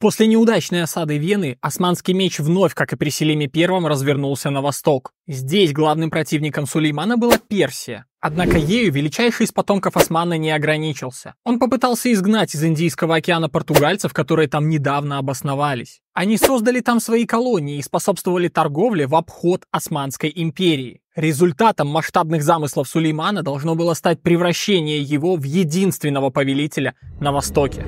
После неудачной осады Вены османский меч вновь, как и при Селиме I, развернулся на восток. Здесь главным противником Сулеймана была Персия. Однако ею величайший из потомков Османа не ограничился. Он попытался изгнать из Индийского океана португальцев, которые там недавно обосновались. Они создали там свои колонии и способствовали торговле в обход Османской империи. Результатом масштабных замыслов Сулеймана должно было стать превращение его в единственного повелителя на Востоке.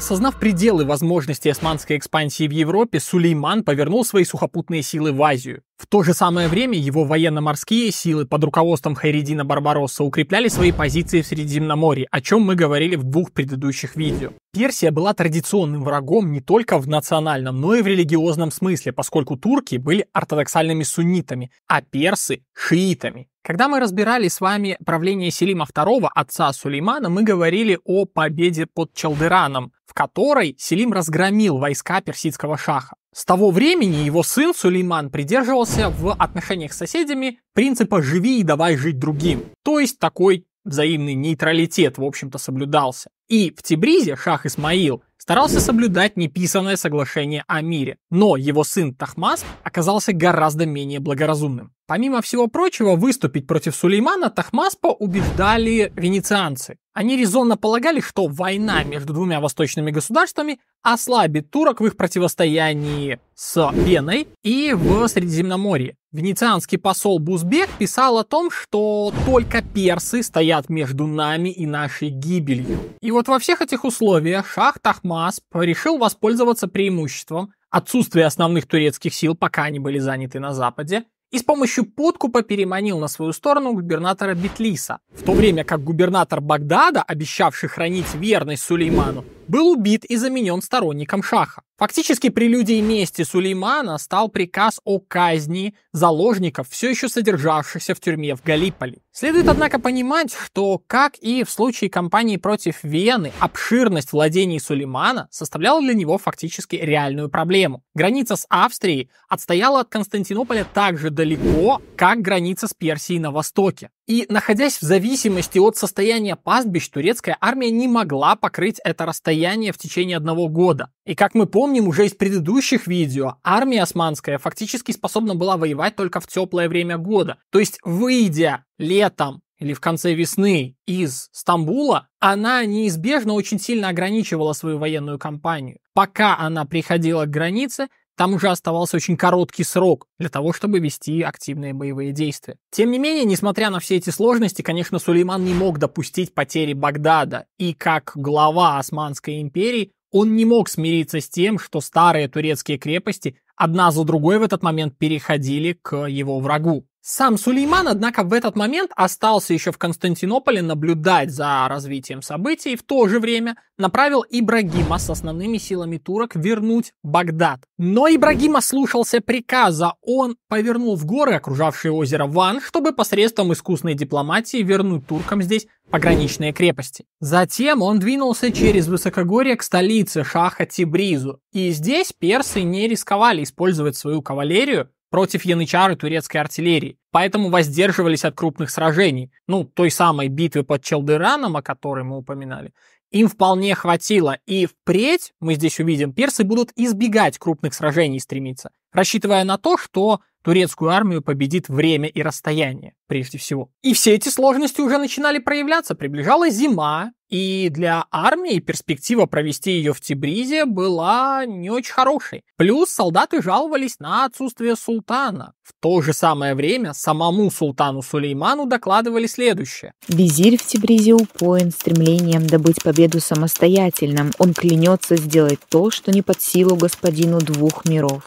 Осознав пределы возможностей османской экспансии в Европе, Сулейман повернул свои сухопутные силы в Азию. В то же самое время его военно-морские силы под руководством Хайредина Барбаросса укрепляли свои позиции в Средиземноморье, о чем мы говорили в двух предыдущих видео. Персия была традиционным врагом не только в национальном, но и в религиозном смысле, поскольку турки были ортодоксальными суннитами, а персы – шиитами. Когда мы разбирали с вами правление Селима II, отца Сулеймана, мы говорили о победе под Челдыраном, в которой Селим разгромил войска персидского шаха. С того времени его сын Сулейман придерживался в отношениях с соседями принципа «живи и давай жить другим», то есть такой взаимный нейтралитет, в общем-то, соблюдался. И в Тибризе шах Исмаил старался соблюдать неписанное соглашение о мире, но его сын Тахмас оказался гораздо менее благоразумным. Помимо всего прочего, выступить против Сулеймана Тахмаспа убеждали венецианцы. Они резонно полагали, что война между двумя восточными государствами ослабит турок в их противостоянии с Веной и в Средиземноморье. Венецианский посол Бузбек писал о том, что только персы стоят между нами и нашей гибелью. И вот во всех этих условиях Шах Тахмасп решил воспользоваться преимуществом, отсутствие основных турецких сил, пока они были заняты на Западе, и с помощью подкупа переманил на свою сторону губернатора Битлиса, в то время как губернатор Багдада, обещавший хранить верность Сулейману, был убит и заменен сторонником Шаха. Фактически прелюдией мести Сулеймана стал приказ о казни заложников, все еще содержавшихся в тюрьме в Галиполи. Следует, однако, понимать, что, как и в случае кампании против Вены, обширность владений Сулеймана составляла для него фактически реальную проблему. Граница с Австрией отстояла от Константинополя так же далеко, как граница с Персией на востоке. И находясь в зависимости от состояния пастбищ, турецкая армия не могла покрыть это расстояние в течение одного года. И как мы помним уже из предыдущих видео, армия османская фактически способна была воевать только в теплое время года. То есть, выйдя летом или в конце весны из Стамбула, она неизбежно очень сильно ограничивала свою военную кампанию. Пока она приходила к границе, там уже оставался очень короткий срок для того, чтобы вести активные боевые действия. Тем не менее, несмотря на все эти сложности, конечно, Сулейман не мог допустить потери Багдада, и как глава Османской империи он не мог смириться с тем, что старые турецкие крепости одна за другой в этот момент переходили к его врагу. Сам Сулейман, однако, в этот момент остался еще в Константинополе наблюдать за развитием событий и в то же время направил Ибрагима с основными силами турок вернуть Багдад. Но Ибрагима слушался приказа, он повернул в горы, окружавшие озеро Ван, чтобы посредством искусной дипломатии вернуть туркам здесь пограничные крепости. Затем он двинулся через высокогорье к столице шаха Тибризу. И здесь персы не рисковали использовать свою кавалерию, против янычар и турецкой артиллерии, поэтому воздерживались от крупных сражений, ну, той самой битвы под Челдераном, о которой мы упоминали, им вполне хватило, и впредь, мы здесь увидим, персы будут избегать крупных сражений и стремиться рассчитывая на то, что турецкую армию победит время и расстояние, прежде всего. И все эти сложности уже начинали проявляться. Приближалась зима, и для армии перспектива провести ее в Тибризе была не очень хорошей. Плюс солдаты жаловались на отсутствие султана. В то же самое время самому султану Сулейману докладывали следующее. Визирь в Тибризе упоен стремлением добыть победу самостоятельным. Он клянется сделать то, что не под силу господину двух миров.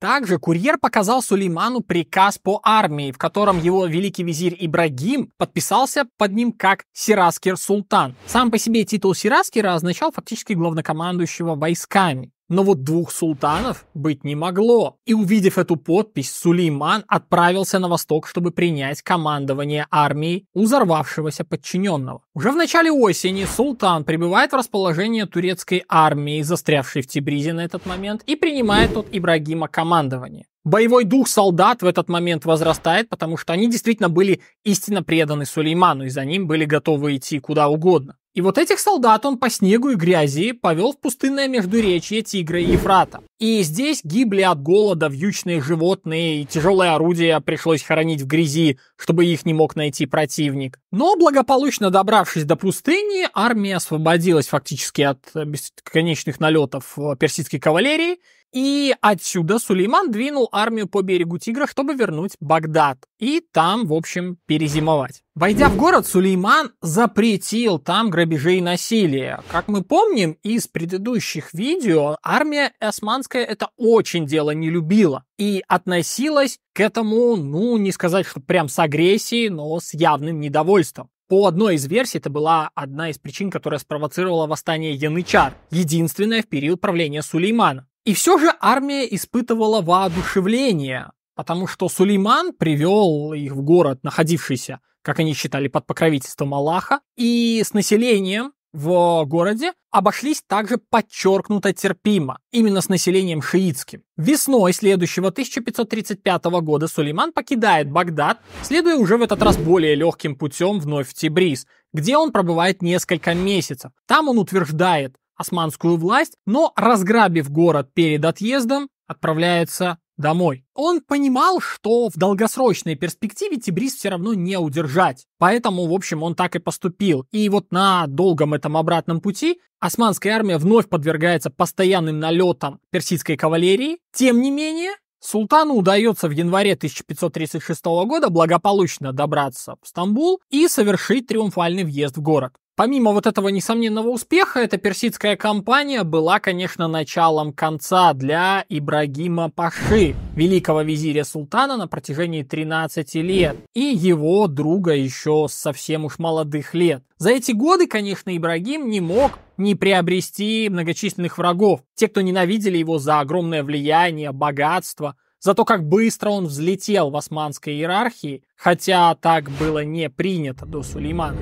Также курьер показал Сулейману приказ по армии, в котором его великий визирь Ибрагим подписался под ним как Сираскер Султан. Сам по себе титул Сираскера означал фактически главнокомандующего войсками. Но вот двух султанов быть не могло. И увидев эту подпись, Сулейман отправился на восток, чтобы принять командование армией у взорвавшегося подчиненного. Уже в начале осени султан прибывает в расположение турецкой армии, застрявшей в Тибризе на этот момент, и принимает от Ибрагима командование. Боевой дух солдат в этот момент возрастает, потому что они действительно были истинно преданы Сулейману, и за ним были готовы идти куда угодно. И вот этих солдат он по снегу и грязи повел в пустынное междуречье Тигра и Ефрата. И здесь гибли от голода вьючные животные, и тяжелое орудие пришлось хоронить в грязи, чтобы их не мог найти противник. Но благополучно добравшись до пустыни, армия освободилась фактически от бесконечных налетов э, персидской кавалерии – и отсюда Сулейман двинул армию по берегу Тигра, чтобы вернуть Багдад. И там, в общем, перезимовать. Войдя в город, Сулейман запретил там грабежей и насилие. Как мы помним из предыдущих видео, армия османская это очень дело не любила и относилась к этому, ну, не сказать, что прям с агрессией, но с явным недовольством. По одной из версий, это была одна из причин, которая спровоцировала восстание Янычар, единственное в период правления Сулеймана. И все же армия испытывала воодушевление, потому что Сулейман привел их в город, находившийся, как они считали, под покровительством Аллаха, и с населением в городе обошлись также подчеркнуто терпимо, именно с населением шиитским. Весной следующего 1535 года Сулейман покидает Багдад, следуя уже в этот раз более легким путем вновь в Тибриз, где он пробывает несколько месяцев. Там он утверждает, османскую власть, но, разграбив город перед отъездом, отправляется домой. Он понимал, что в долгосрочной перспективе Тибрис все равно не удержать. Поэтому, в общем, он так и поступил. И вот на долгом этом обратном пути османская армия вновь подвергается постоянным налетам персидской кавалерии. Тем не менее, Султану удается в январе 1536 года благополучно добраться в Стамбул и совершить триумфальный въезд в город. Помимо вот этого несомненного успеха, эта персидская кампания была, конечно, началом конца для Ибрагима Паши, великого визиря султана на протяжении 13 лет, и его друга еще совсем уж молодых лет. За эти годы, конечно, Ибрагим не мог не приобрести многочисленных врагов. Те, кто ненавидели его за огромное влияние, богатство, за то, как быстро он взлетел в османской иерархии, хотя так было не принято до Сулеймана.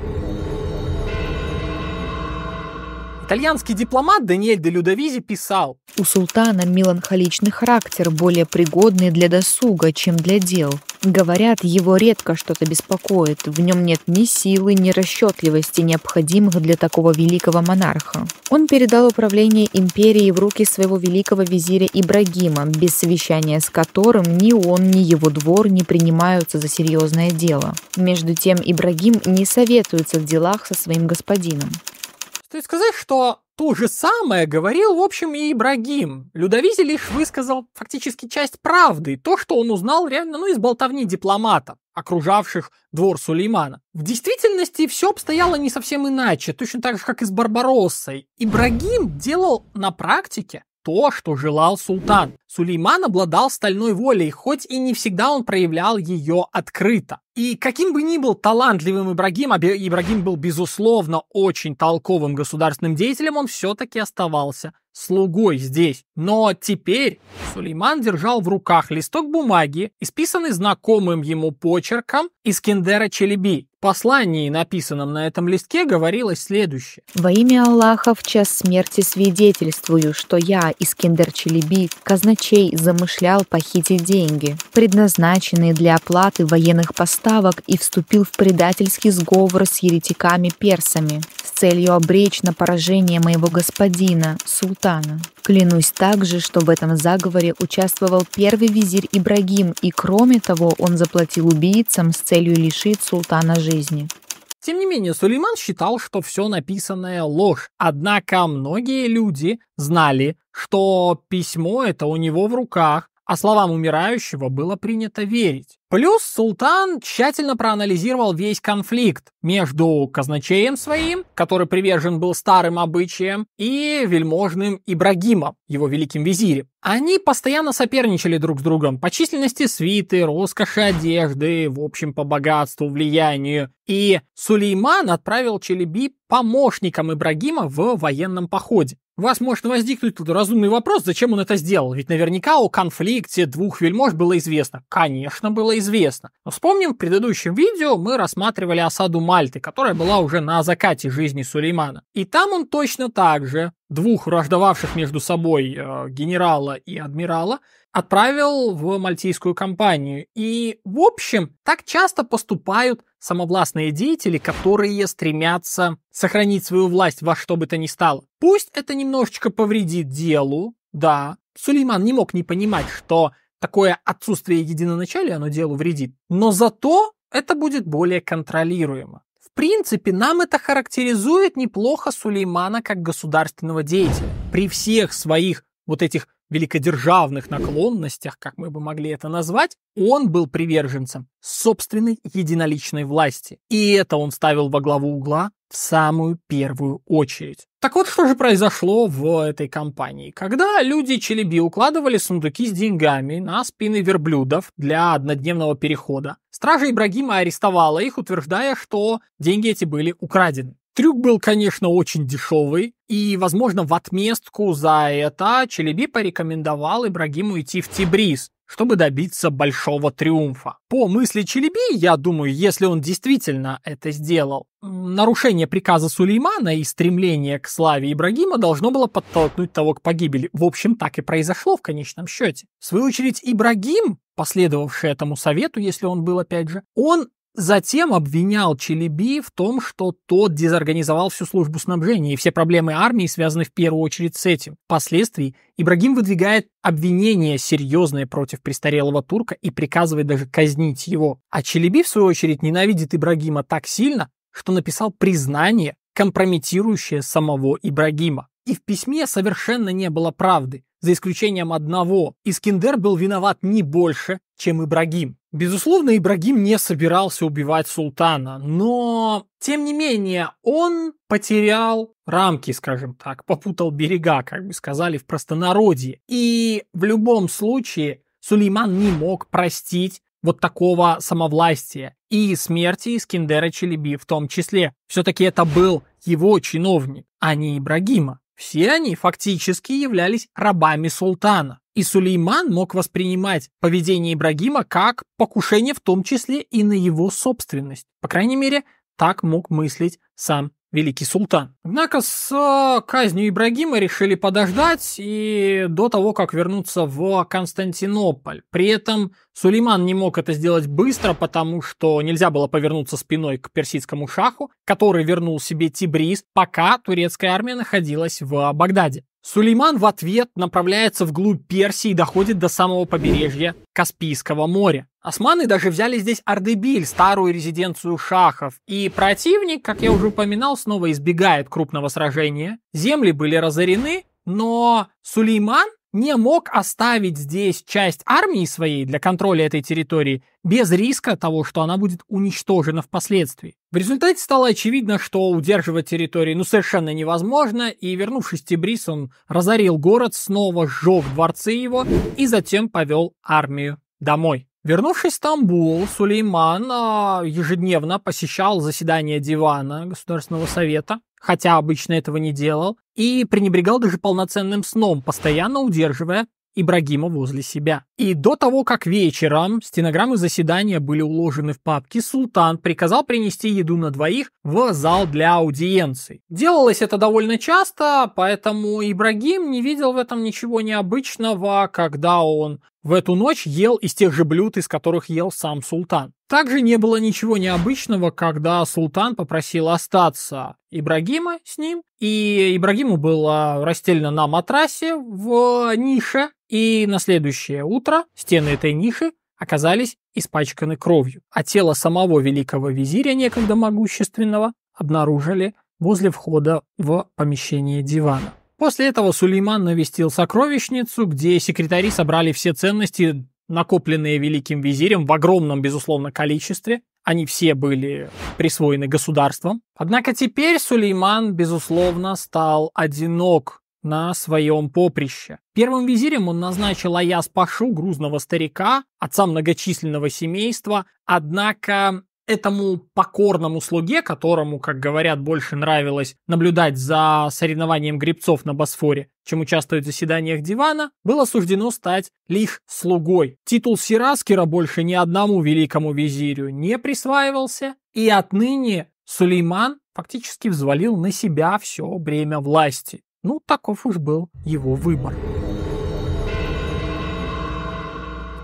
Итальянский дипломат Даниэль де Людовизи писал «У султана меланхоличный характер, более пригодный для досуга, чем для дел. Говорят, его редко что-то беспокоит, в нем нет ни силы, ни расчетливости, необходимых для такого великого монарха. Он передал управление империей в руки своего великого визиря Ибрагима, без совещания с которым ни он, ни его двор не принимаются за серьезное дело. Между тем, Ибрагим не советуется в делах со своим господином. То сказать, что то же самое говорил, в общем, и Ибрагим. Людовизий лишь высказал фактически часть правды, то, что он узнал реально ну, из болтовни дипломата, окружавших двор Сулеймана. В действительности все обстояло не совсем иначе, точно так же, как и с Барбароссой. Ибрагим делал на практике то, что желал султан. Сулейман обладал стальной волей, хоть и не всегда он проявлял ее открыто. И каким бы ни был талантливым Ибрагим, а Ибрагим был, безусловно, очень толковым государственным деятелем, он все-таки оставался слугой здесь. Но теперь Сулейман держал в руках листок бумаги, исписанный знакомым ему почерком Искендера Челеби. В послании, написанном на этом листке, говорилось следующее. «Во имя Аллаха в час смерти свидетельствую, что я, Искендер Челеби, казначей казначей замышлял похитить деньги, предназначенные для оплаты военных поставок, и вступил в предательский сговор с еретиками-персами с целью обречь на поражение моего господина, султана. Клянусь также, что в этом заговоре участвовал первый визирь Ибрагим, и кроме того он заплатил убийцам с целью лишить султана жизни. Тем не менее, Сулейман считал, что все написанное ложь. Однако многие люди знали, что письмо это у него в руках, а словам умирающего было принято верить. Плюс султан тщательно проанализировал весь конфликт между казначеем своим, который привержен был старым обычаям, и вельможным Ибрагимом, его великим визирем. Они постоянно соперничали друг с другом по численности свиты, роскоши одежды, в общем, по богатству, влиянию. И Сулейман отправил Челеби помощником Ибрагима в военном походе. У вас может возникнуть разумный вопрос, зачем он это сделал, ведь наверняка о конфликте двух вельмож было известно. Конечно, было известно неизвестно. Но вспомним, в предыдущем видео мы рассматривали осаду Мальты, которая была уже на закате жизни Сулеймана. И там он точно так же двух враждовавших между собой э, генерала и адмирала отправил в мальтийскую компанию. И, в общем, так часто поступают самовластные деятели, которые стремятся сохранить свою власть во что бы то ни стало. Пусть это немножечко повредит делу, да. Сулейман не мог не понимать, что такое отсутствие единоначалия, оно делу вредит. Но зато это будет более контролируемо. В принципе, нам это характеризует неплохо Сулеймана как государственного деятеля. При всех своих вот этих великодержавных наклонностях, как мы бы могли это назвать, он был приверженцем собственной единоличной власти. И это он ставил во главу угла в самую первую очередь. Так вот, что же произошло в этой компании? Когда люди Челеби укладывали сундуки с деньгами на спины верблюдов для однодневного перехода, стража Ибрагима арестовала их, утверждая, что деньги эти были украдены. Трюк был, конечно, очень дешевый, и, возможно, в отместку за это Челеби порекомендовал Ибрагиму идти в Тибриз, чтобы добиться большого триумфа. По мысли Челеби, я думаю, если он действительно это сделал, нарушение приказа Сулеймана и стремление к славе Ибрагима должно было подтолкнуть того к погибели. В общем, так и произошло в конечном счете. В свою очередь, Ибрагим, последовавший этому совету, если он был опять же, он Затем обвинял Челеби в том, что тот дезорганизовал всю службу снабжения, и все проблемы армии связаны в первую очередь с этим. Впоследствии Ибрагим выдвигает обвинение серьезное против престарелого турка и приказывает даже казнить его. А Челеби, в свою очередь, ненавидит Ибрагима так сильно, что написал признание, компрометирующее самого Ибрагима. И в письме совершенно не было правды, за исключением одного. Искендер был виноват не больше, чем Ибрагим. Безусловно, Ибрагим не собирался убивать султана, но, тем не менее, он потерял рамки, скажем так, попутал берега, как бы сказали в простонародье. И в любом случае Сулейман не мог простить вот такого самовластия и смерти Искендера Челеби в том числе. Все-таки это был его чиновник, а не Ибрагима. Все они фактически являлись рабами султана. И Сулейман мог воспринимать поведение Ибрагима как покушение в том числе и на его собственность. По крайней мере, так мог мыслить сам великий султан. Однако с э, казнью Ибрагима решили подождать и до того, как вернуться в Константинополь. При этом Сулейман не мог это сделать быстро, потому что нельзя было повернуться спиной к персидскому шаху, который вернул себе Тибриз, пока турецкая армия находилась в Багдаде. Сулейман в ответ направляется вглубь Персии и доходит до самого побережья Каспийского моря. Османы даже взяли здесь Ардебиль, старую резиденцию шахов. И противник, как я уже упоминал, снова избегает крупного сражения. Земли были разорены, но Сулейман не мог оставить здесь часть армии своей для контроля этой территории без риска того, что она будет уничтожена впоследствии. В результате стало очевидно, что удерживать территорию ну совершенно невозможно, и вернувшись в Тибрис, он разорил город, снова сжег дворцы его и затем повел армию домой. Вернувшись в Стамбул, Сулейман а, ежедневно посещал заседания дивана Государственного совета, хотя обычно этого не делал, и пренебрегал даже полноценным сном, постоянно удерживая Ибрагима возле себя. И до того, как вечером стенограммы заседания были уложены в папки, султан приказал принести еду на двоих в зал для аудиенций. Делалось это довольно часто, поэтому Ибрагим не видел в этом ничего необычного, когда он в эту ночь ел из тех же блюд, из которых ел сам султан. Также не было ничего необычного, когда султан попросил остаться Ибрагима с ним, и Ибрагиму было расстелено на матрасе в нише, и на следующее утро стены этой ниши оказались испачканы кровью, а тело самого великого визиря, некогда могущественного, обнаружили возле входа в помещение дивана. После этого Сулейман навестил сокровищницу, где секретари собрали все ценности, накопленные великим визирем в огромном, безусловно, количестве. Они все были присвоены государством. Однако теперь Сулейман, безусловно, стал одинок на своем поприще. Первым визирем он назначил Аяс Пашу, грузного старика, отца многочисленного семейства, однако этому покорному слуге, которому, как говорят, больше нравилось наблюдать за соревнованием гребцов на Босфоре, чем участвовать в заседаниях дивана, было суждено стать лишь слугой. Титул Сираскера больше ни одному великому визирю не присваивался, и отныне Сулейман фактически взвалил на себя все бремя власти. Ну, таков уж был его выбор.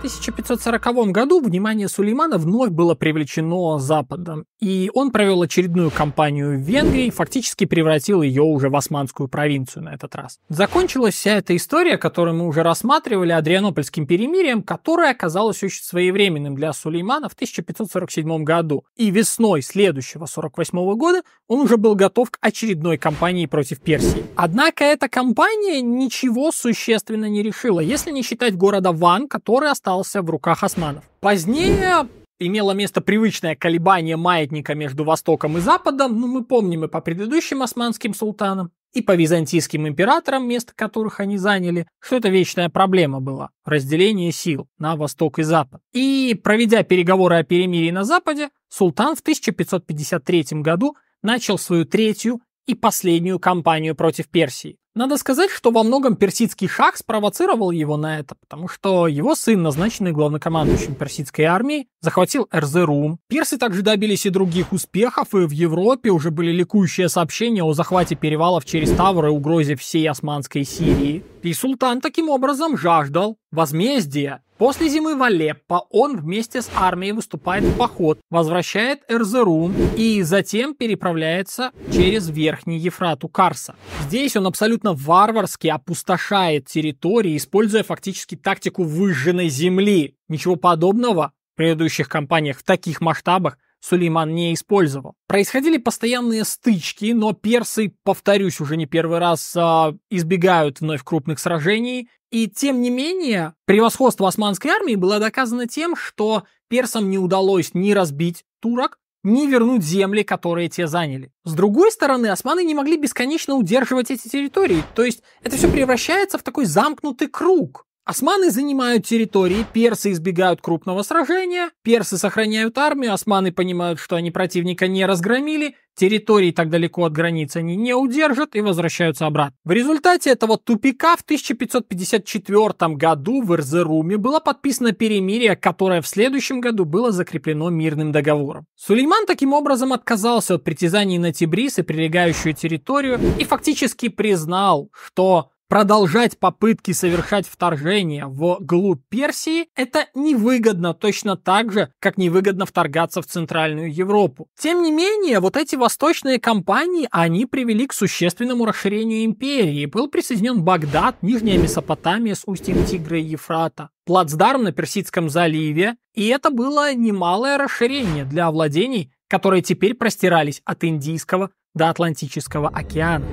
1540 году внимание Сулеймана вновь было привлечено Западом, и он провел очередную кампанию в Венгрии, фактически превратил ее уже в османскую провинцию на этот раз. Закончилась вся эта история, которую мы уже рассматривали, Адрианопольским перемирием, которое оказалось очень своевременным для Сулеймана в 1547 году. И весной следующего 48 года он уже был готов к очередной кампании против Персии. Однако эта кампания ничего существенно не решила, если не считать города Ван, который остался остался в руках османов. Позднее имело место привычное колебание маятника между Востоком и Западом, но ну, мы помним и по предыдущим османским султанам, и по византийским императорам, место которых они заняли, что это вечная проблема была – разделение сил на Восток и Запад. И проведя переговоры о перемирии на Западе, султан в 1553 году начал свою третью и последнюю кампанию против Персии. Надо сказать, что во многом персидский шах спровоцировал его на это, потому что его сын, назначенный главнокомандующим персидской армии, захватил Эрзерум. Персы также добились и других успехов, и в Европе уже были ликующие сообщения о захвате перевалов через Тавр и угрозе всей Османской Сирии. И султан таким образом жаждал возмездия После зимы в Алеппо он вместе с армией выступает в поход, возвращает Эрзерум и затем переправляется через Верхний Ефрат у Карса. Здесь он абсолютно варварски опустошает территории, используя фактически тактику выжженной земли. Ничего подобного в предыдущих кампаниях в таких масштабах Сулейман не использовал. Происходили постоянные стычки, но персы, повторюсь уже не первый раз, а, избегают вновь крупных сражений. И тем не менее, превосходство османской армии было доказано тем, что персам не удалось ни разбить турок, ни вернуть земли, которые те заняли. С другой стороны, османы не могли бесконечно удерживать эти территории, то есть это все превращается в такой замкнутый круг. Османы занимают территории, персы избегают крупного сражения, персы сохраняют армию, османы понимают, что они противника не разгромили, территории так далеко от границы они не удержат и возвращаются обратно. В результате этого тупика в 1554 году в Эрзеруме было подписано перемирие, которое в следующем году было закреплено мирным договором. Сулейман таким образом отказался от притязаний на Тибрис и прилегающую территорию и фактически признал, что продолжать попытки совершать вторжение в глубь Персии, это невыгодно точно так же, как невыгодно вторгаться в Центральную Европу. Тем не менее, вот эти восточные кампании, они привели к существенному расширению империи. Был присоединен Багдад, Нижняя Месопотамия с устьем Тигра и Ефрата, плацдарм на Персидском заливе, и это было немалое расширение для владений, которые теперь простирались от Индийского до Атлантического океана.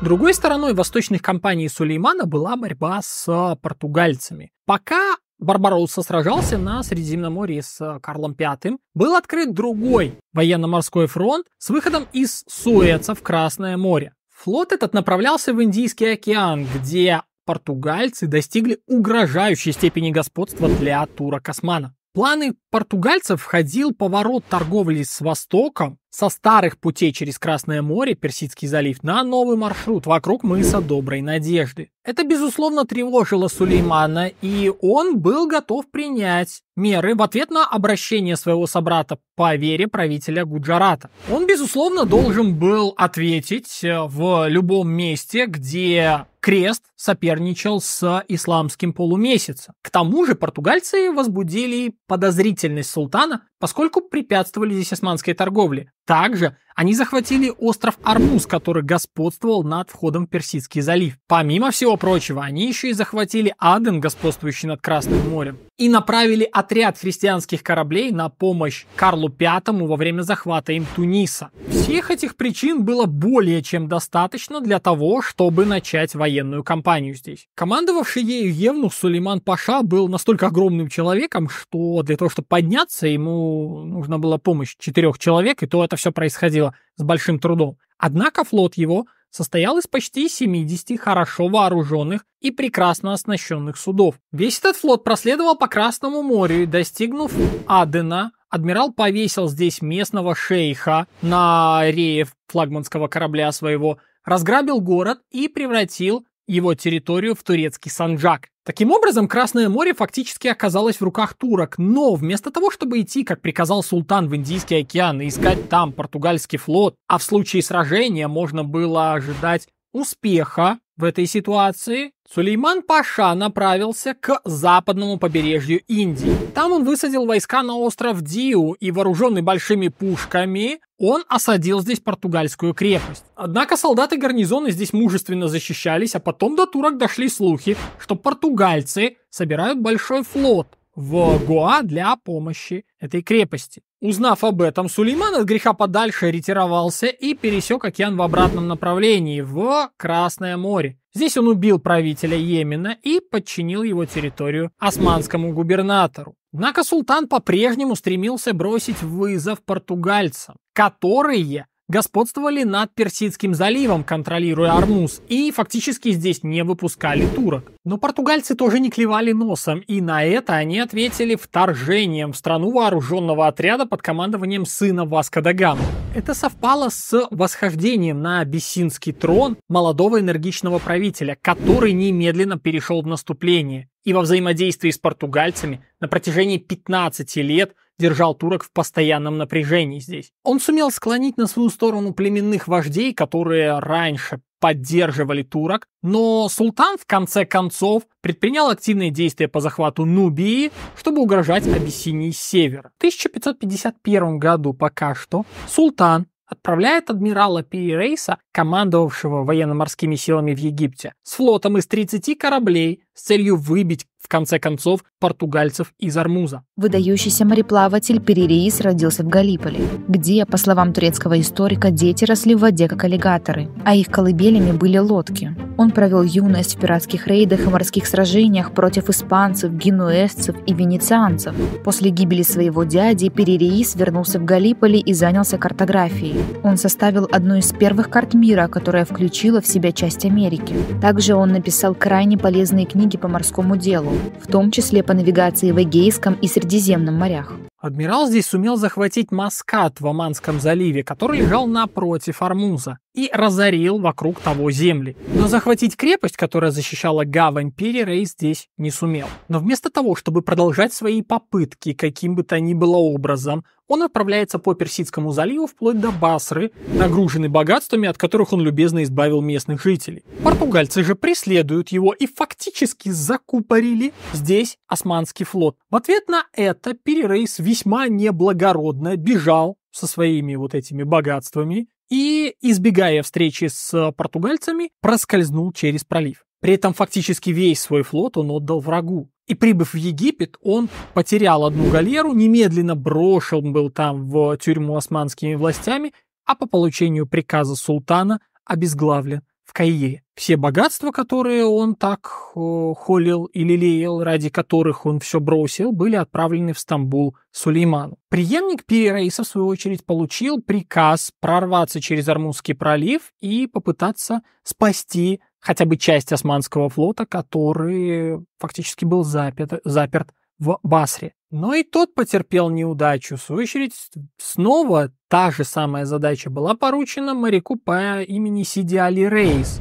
Другой стороной восточных кампаний Сулеймана была борьба с португальцами. Пока Барбаросса сражался на Средиземноморье с Карлом V, был открыт другой военно-морской фронт с выходом из Суэца в Красное море. Флот этот направлялся в Индийский океан, где португальцы достигли угрожающей степени господства для Тура Космана. планы португальцев входил поворот торговли с Востоком со старых путей через Красное море, Персидский залив, на новый маршрут вокруг мыса Доброй Надежды. Это, безусловно, тревожило Сулеймана, и он был готов принять меры в ответ на обращение своего собрата по вере правителя Гуджарата. Он, безусловно, должен был ответить э, в любом месте, где крест соперничал с исламским полумесяцем. К тому же португальцы возбудили подозрительность султана, поскольку препятствовали здесь османской торговле. Также они захватили остров Армуз, который господствовал над входом в Персидский залив. Помимо всего прочего, они еще и захватили Аден, господствующий над Красным морем, и направили отряд христианских кораблей на помощь Карлу Пятому во время захвата им Туниса. Всех этих причин было более чем достаточно для того, чтобы начать военную кампанию здесь. Командовавший ею Евнух Сулейман Паша был настолько огромным человеком, что для того, чтобы подняться, ему нужна была помощь четырех человек, и то это все происходило с большим трудом. Однако флот его состоял из почти 70 хорошо вооруженных и прекрасно оснащенных судов. Весь этот флот проследовал по Красному морю и, достигнув Адена, адмирал повесил здесь местного шейха на рее флагманского корабля своего, разграбил город и превратил его территорию в турецкий санджак. Таким образом, Красное море фактически оказалось в руках турок, но вместо того, чтобы идти, как приказал султан в Индийский океан, и искать там португальский флот, а в случае сражения можно было ожидать успеха в этой ситуации, Сулейман Паша направился к западному побережью Индии. Там он высадил войска на остров Диу и, вооруженный большими пушками, он осадил здесь португальскую крепость. Однако солдаты гарнизона здесь мужественно защищались, а потом до турок дошли слухи, что португальцы собирают большой флот в Гоа для помощи этой крепости. Узнав об этом, Сулейман от греха подальше ретировался и пересек океан в обратном направлении, в Красное море. Здесь он убил правителя Йемена и подчинил его территорию османскому губернатору. Однако султан по-прежнему стремился бросить вызов португальцам, которые господствовали над Персидским заливом, контролируя Армуз, и фактически здесь не выпускали турок. Но португальцы тоже не клевали носом, и на это они ответили вторжением в страну вооруженного отряда под командованием сына Васка да Гама. Это совпало с восхождением на абиссинский трон молодого энергичного правителя, который немедленно перешел в наступление. И во взаимодействии с португальцами на протяжении 15 лет – держал турок в постоянном напряжении здесь. Он сумел склонить на свою сторону племенных вождей, которые раньше поддерживали турок, но султан в конце концов предпринял активные действия по захвату Нубии, чтобы угрожать Абиссинии с севера. В 1551 году пока что султан отправляет адмирала Пирейса, командовавшего военно-морскими силами в Египте, с флотом из 30 кораблей с целью выбить, в конце концов, португальцев из Армуза. Выдающийся мореплаватель Перереис родился в Галиполе, где, по словам турецкого историка, дети росли в воде как аллигаторы, а их колыбелями были лодки. Он провел юность в пиратских рейдах и морских сражениях против испанцев, генуэзцев и венецианцев. После гибели своего дяди Перереис вернулся в Галиполи и занялся картографией. Он составил одну из первых карт мира, которая включила в себя часть Америки. Также он написал крайне полезные книги книги по морскому делу, в том числе по навигации в Эгейском и Средиземном морях. Адмирал здесь сумел захватить Маскат в Оманском заливе, который лежал напротив Армуза, и разорил вокруг того земли. Но захватить крепость, которая защищала гавань Пири, здесь не сумел. Но вместо того, чтобы продолжать свои попытки каким бы то ни было образом, он отправляется по Персидскому заливу вплоть до Басры, нагруженный богатствами, от которых он любезно избавил местных жителей. Португальцы же преследуют его и фактически закупорили здесь османский флот. В ответ на это Пиррейс весьма неблагородно бежал со своими вот этими богатствами и, избегая встречи с португальцами, проскользнул через пролив. При этом фактически весь свой флот он отдал врагу. И прибыв в Египет, он потерял одну галеру, немедленно брошен был там в тюрьму османскими властями, а по получению приказа султана обезглавлен в Каире. Все богатства, которые он так э, холил или лелеял, ради которых он все бросил, были отправлены в Стамбул Сулейману. Приемник Пирейса, в свою очередь, получил приказ прорваться через Армузский пролив и попытаться спасти хотя бы часть османского флота, который фактически был запят, заперт в Басре. Но и тот потерпел неудачу. В свою очередь, снова та же самая задача была поручена моряку по имени Сиди Али Рейс.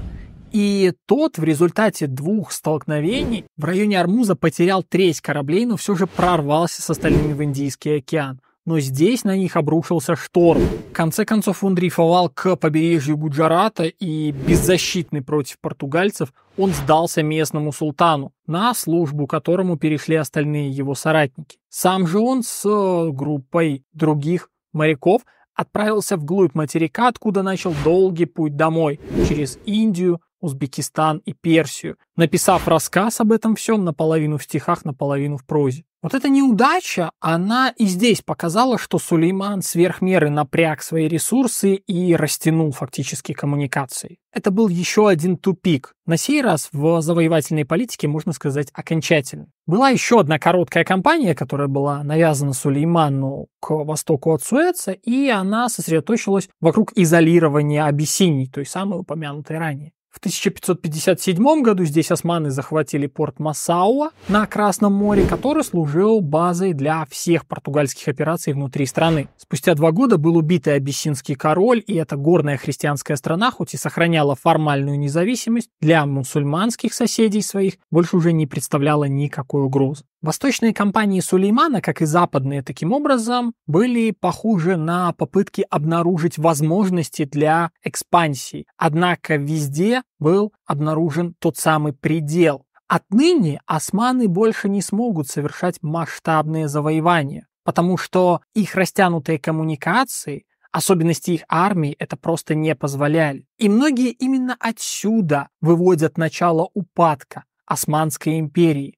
И тот в результате двух столкновений в районе Армуза потерял треть кораблей, но все же прорвался с остальными в Индийский океан но здесь на них обрушился шторм. В конце концов он дрейфовал к побережью Гуджарата и, беззащитный против португальцев, он сдался местному султану, на службу которому перешли остальные его соратники. Сам же он с э, группой других моряков отправился вглубь материка, откуда начал долгий путь домой, через Индию, Узбекистан и Персию, написав рассказ об этом всем наполовину в стихах, наполовину в прозе. Вот эта неудача, она и здесь показала, что Сулейман сверх меры напряг свои ресурсы и растянул фактически коммуникации. Это был еще один тупик. На сей раз в завоевательной политике, можно сказать, окончательно. Была еще одна короткая кампания, которая была навязана Сулейману к востоку от Суэца, и она сосредоточилась вокруг изолирования Абиссиний, той самой упомянутой ранее. В 1557 году здесь османы захватили порт Масауа на Красном море, который служил базой для всех португальских операций внутри страны. Спустя два года был убит и абиссинский король, и эта горная христианская страна, хоть и сохраняла формальную независимость, для мусульманских соседей своих больше уже не представляла никакой угрозы. Восточные компании Сулеймана, как и западные таким образом, были похожи на попытки обнаружить возможности для экспансии. Однако везде был обнаружен тот самый предел. Отныне османы больше не смогут совершать масштабные завоевания, потому что их растянутые коммуникации Особенности их армии это просто не позволяли. И многие именно отсюда выводят начало упадка Османской империи.